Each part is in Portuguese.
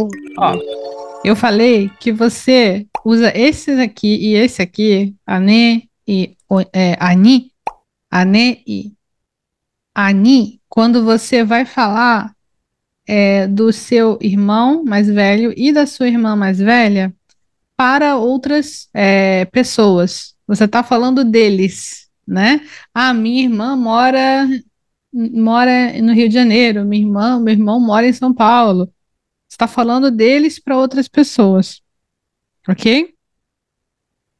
Ó, eu falei que você usa esses aqui e esse aqui, ane e o, é, ani, ane e ani, quando você vai falar é, do seu irmão mais velho e da sua irmã mais velha para outras é, pessoas. Você está falando deles, né? Ah, minha irmã mora mora no Rio de Janeiro, minha irmã, meu irmão mora em São Paulo está falando deles para outras pessoas. Ok?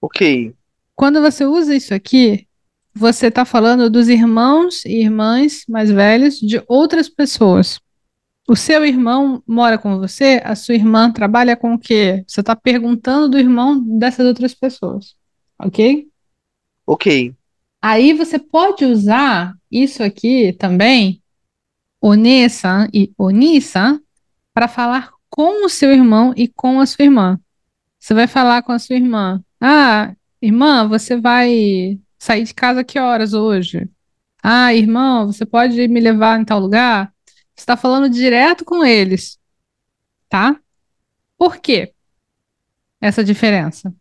Ok. Quando você usa isso aqui, você está falando dos irmãos e irmãs mais velhos de outras pessoas. O seu irmão mora com você, a sua irmã trabalha com o quê? Você está perguntando do irmão dessas outras pessoas. Ok? Ok. Aí você pode usar isso aqui também, Onessa e Onissa, para falar com o seu irmão e com a sua irmã. Você vai falar com a sua irmã. Ah, irmã, você vai sair de casa que horas hoje? Ah, irmão, você pode me levar em tal lugar? Você está falando direto com eles, tá? Por quê? Essa diferença.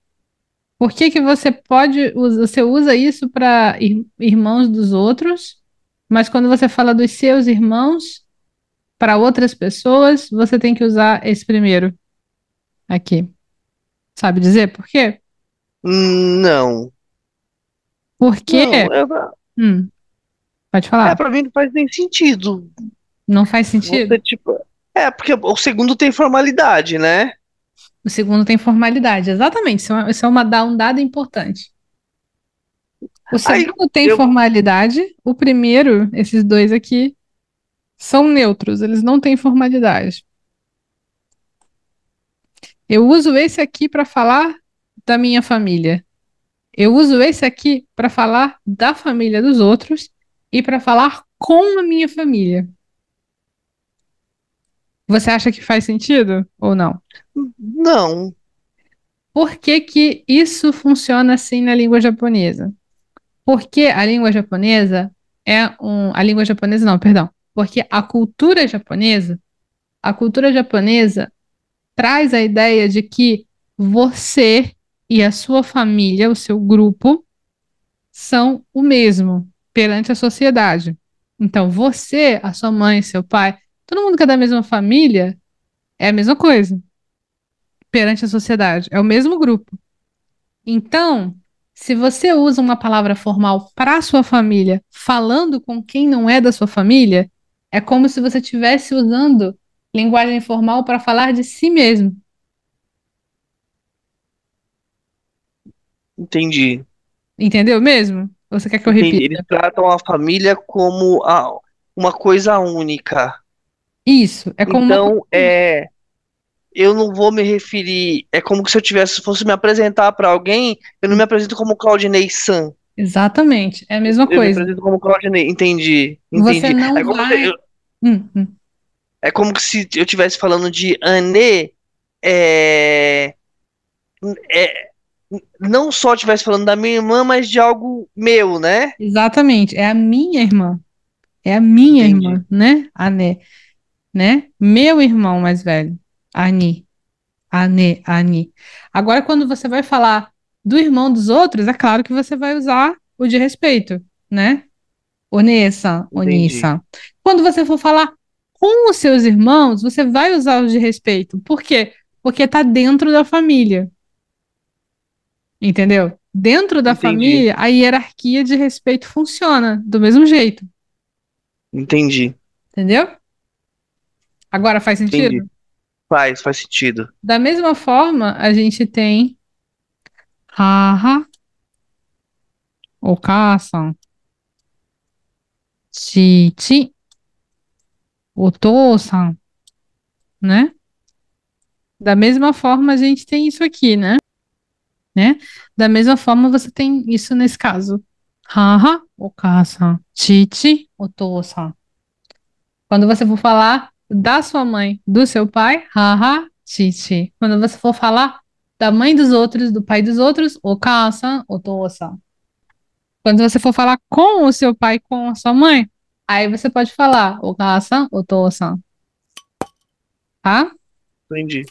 Por que, que você pode você usa isso para irmãos dos outros, mas quando você fala dos seus irmãos, para outras pessoas, você tem que usar esse primeiro. Aqui. Sabe dizer por quê? Não. Por quê? Não, eu... hum. Pode falar. É, para mim não faz nem sentido. Não faz sentido? Você, tipo... É, porque o segundo tem formalidade, né? O segundo tem formalidade, exatamente. Isso é uma, isso é uma dá um dado importante. O segundo Aí, tem eu... formalidade, o primeiro, esses dois aqui, são neutros, eles não têm formalidade. Eu uso esse aqui para falar da minha família. Eu uso esse aqui para falar da família dos outros e para falar com a minha família. Você acha que faz sentido ou não? Não. Por que, que isso funciona assim na língua japonesa? Porque a língua japonesa é um. A língua japonesa, não, perdão. Porque a cultura japonesa, a cultura japonesa traz a ideia de que você e a sua família, o seu grupo, são o mesmo perante a sociedade. Então, você, a sua mãe, seu pai, todo mundo que é da mesma família é a mesma coisa perante a sociedade, é o mesmo grupo. Então, se você usa uma palavra formal para sua família, falando com quem não é da sua família, é como se você estivesse usando linguagem formal para falar de si mesmo. Entendi. Entendeu mesmo? você quer que eu Entendi. repita? Eles tratam a família como a, uma coisa única. Isso, é como Então, uma... é eu não vou me referir, é como se eu tivesse fosse me apresentar para alguém, eu não me apresento como Claudinei San. Exatamente, é a mesma eu coisa. como Claudinei, entendi, entendi. Você é não é como, vai... eu, hum, hum. é como se eu estivesse falando de Anê, é, é, não só estivesse falando da minha irmã, mas de algo meu, né? Exatamente, é a minha irmã, é a minha entendi. irmã, né, Anê, né? Meu irmão mais velho, Ani, Anê, Ani. Agora quando você vai falar do irmão dos outros, é claro que você vai usar o de respeito, né? Onessa, Onissa. Quando você for falar com os seus irmãos, você vai usar o de respeito. Por quê? Porque está dentro da família. Entendeu? Dentro da Entendi. família, a hierarquia de respeito funciona do mesmo jeito. Entendi. Entendeu? Agora faz sentido? Entendi. Faz, faz sentido. Da mesma forma, a gente tem né? Da mesma forma a gente tem isso aqui, né? Né? Da mesma forma você tem isso nesse caso. Haha, okasan, chichi, otosan. Quando você for falar da sua mãe, do seu pai, haha, chichi. Quando você for falar da mãe dos outros, do pai dos outros, o casa, o tosa. Quando você for falar com o seu pai, com a sua mãe, aí você pode falar o casa, o tosa. Tá? Entendi.